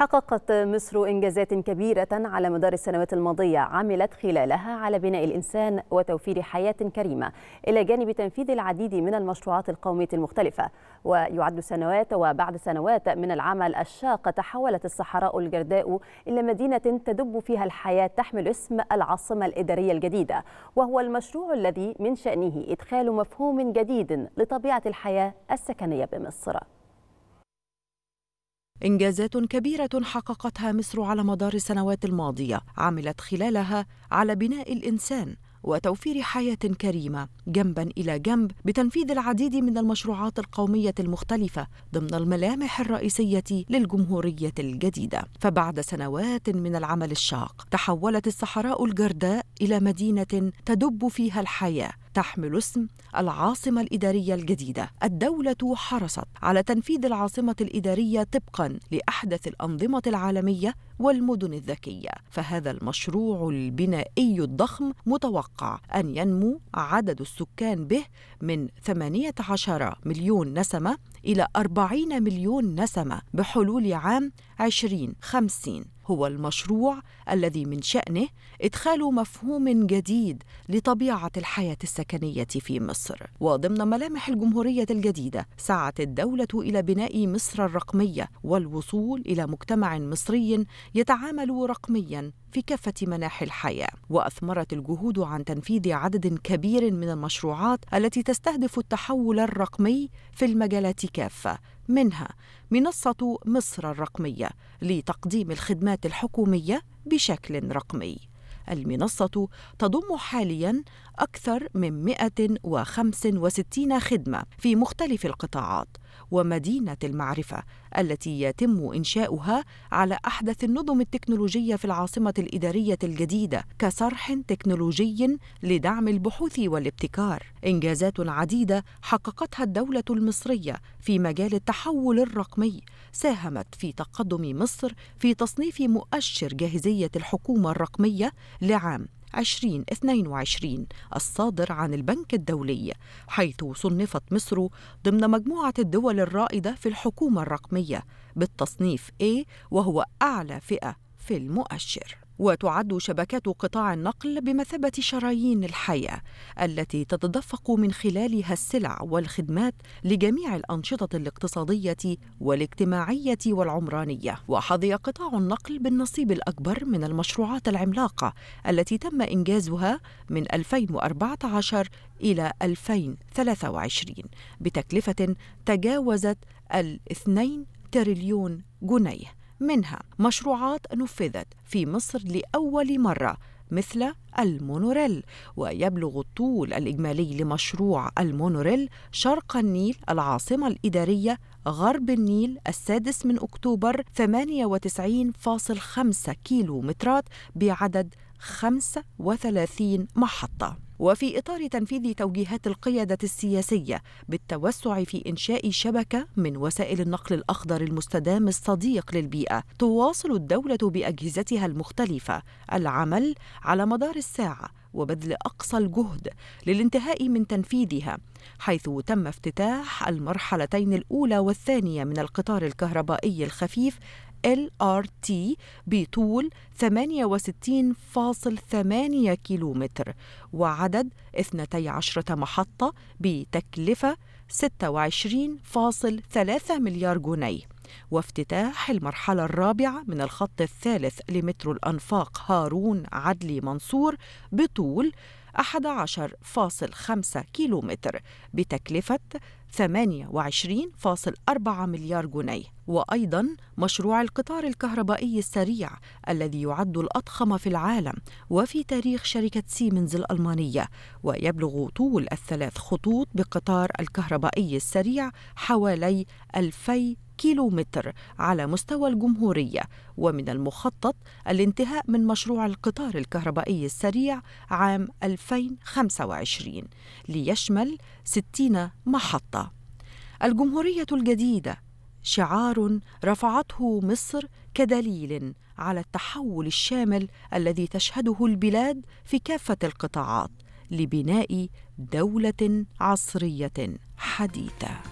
حققت مصر إنجازات كبيرة على مدار السنوات الماضية عملت خلالها على بناء الإنسان وتوفير حياة كريمة إلى جانب تنفيذ العديد من المشروعات القومية المختلفة ويعد سنوات وبعد سنوات من العمل الشاق تحولت الصحراء الجرداء إلى مدينة تدب فيها الحياة تحمل اسم العاصمة الإدارية الجديدة وهو المشروع الذي من شأنه إدخال مفهوم جديد لطبيعة الحياة السكنية بمصر إنجازات كبيرة حققتها مصر على مدار السنوات الماضية عملت خلالها على بناء الإنسان وتوفير حياة كريمة جنبا إلى جنب بتنفيذ العديد من المشروعات القومية المختلفة ضمن الملامح الرئيسية للجمهورية الجديدة فبعد سنوات من العمل الشاق تحولت الصحراء الجرداء إلى مدينة تدب فيها الحياة تحمل اسم العاصمة الإدارية الجديدة الدولة حرصت على تنفيذ العاصمة الإدارية طبقا لأحدث الأنظمة العالمية والمدن الذكية فهذا المشروع البنائي الضخم متوقع أن ينمو عدد السكان به من 18 مليون نسمة إلى 40 مليون نسمة بحلول عام 2050 هو المشروع الذي من شأنه إدخال مفهوم جديد لطبيعة الحياة السكنية في مصر وضمن ملامح الجمهورية الجديدة سعت الدولة إلى بناء مصر الرقمية والوصول إلى مجتمع مصري يتعامل رقميا في كافة مناحي الحياة وأثمرت الجهود عن تنفيذ عدد كبير من المشروعات التي تستهدف التحول الرقمي في المجالات كافة منها منصة مصر الرقمية لتقديم الخدمات الحكومية بشكل رقمي المنصة تضم حاليا أكثر من 165 خدمة في مختلف القطاعات ومدينة المعرفة التي يتم إنشاؤها على أحدث النظم التكنولوجية في العاصمة الإدارية الجديدة كصرح تكنولوجي لدعم البحوث والابتكار. إنجازات عديدة حققتها الدولة المصرية في مجال التحول الرقمي ساهمت في تقدم مصر في تصنيف مؤشر جاهزية الحكومة الرقمية لعام 2022 الصادر عن البنك الدولي حيث صنفت مصر ضمن مجموعة الدول الرائدة في الحكومة الرقمية بالتصنيف A وهو أعلى فئة في المؤشر وتعد شبكات قطاع النقل بمثابة شرايين الحياة التي تتدفق من خلالها السلع والخدمات لجميع الأنشطة الاقتصادية والاجتماعية والعمرانية وحظي قطاع النقل بالنصيب الأكبر من المشروعات العملاقة التي تم إنجازها من 2014 إلى 2023 بتكلفة تجاوزت الاثنين تريليون جنيه منها مشروعات نفذت في مصر لأول مرة مثل المونوريل ويبلغ الطول الإجمالي لمشروع المونوريل شرق النيل العاصمة الإدارية غرب النيل السادس من أكتوبر 98.5 كيلو مترات بعدد 35 محطة وفي إطار تنفيذ توجيهات القيادة السياسية بالتوسع في إنشاء شبكة من وسائل النقل الأخضر المستدام الصديق للبيئة، تواصل الدولة بأجهزتها المختلفة العمل على مدار الساعة وبذل أقصى الجهد للانتهاء من تنفيذها، حيث تم افتتاح المرحلتين الأولى والثانية من القطار الكهربائي الخفيف LRT بطول 68.8 كيلومتر وعدد 12 محطة بتكلفة 26.3 مليار جنيه وافتتاح المرحلة الرابعة من الخط الثالث لمترو الأنفاق هارون عدلي منصور بطول 11.5 كيلومتر بتكلفة 28.4 مليار جنيه وأيضا مشروع القطار الكهربائي السريع الذي يعد الأضخم في العالم وفي تاريخ شركة سيمنز الألمانية ويبلغ طول الثلاث خطوط بقطار الكهربائي السريع حوالي 2000 كيلومتر على مستوى الجمهورية ومن المخطط الانتهاء من مشروع القطار الكهربائي السريع عام 2025 ليشمل 60 محطة الجمهورية الجديدة شعار رفعته مصر كدليل على التحول الشامل الذي تشهده البلاد في كافة القطاعات لبناء دولة عصرية حديثة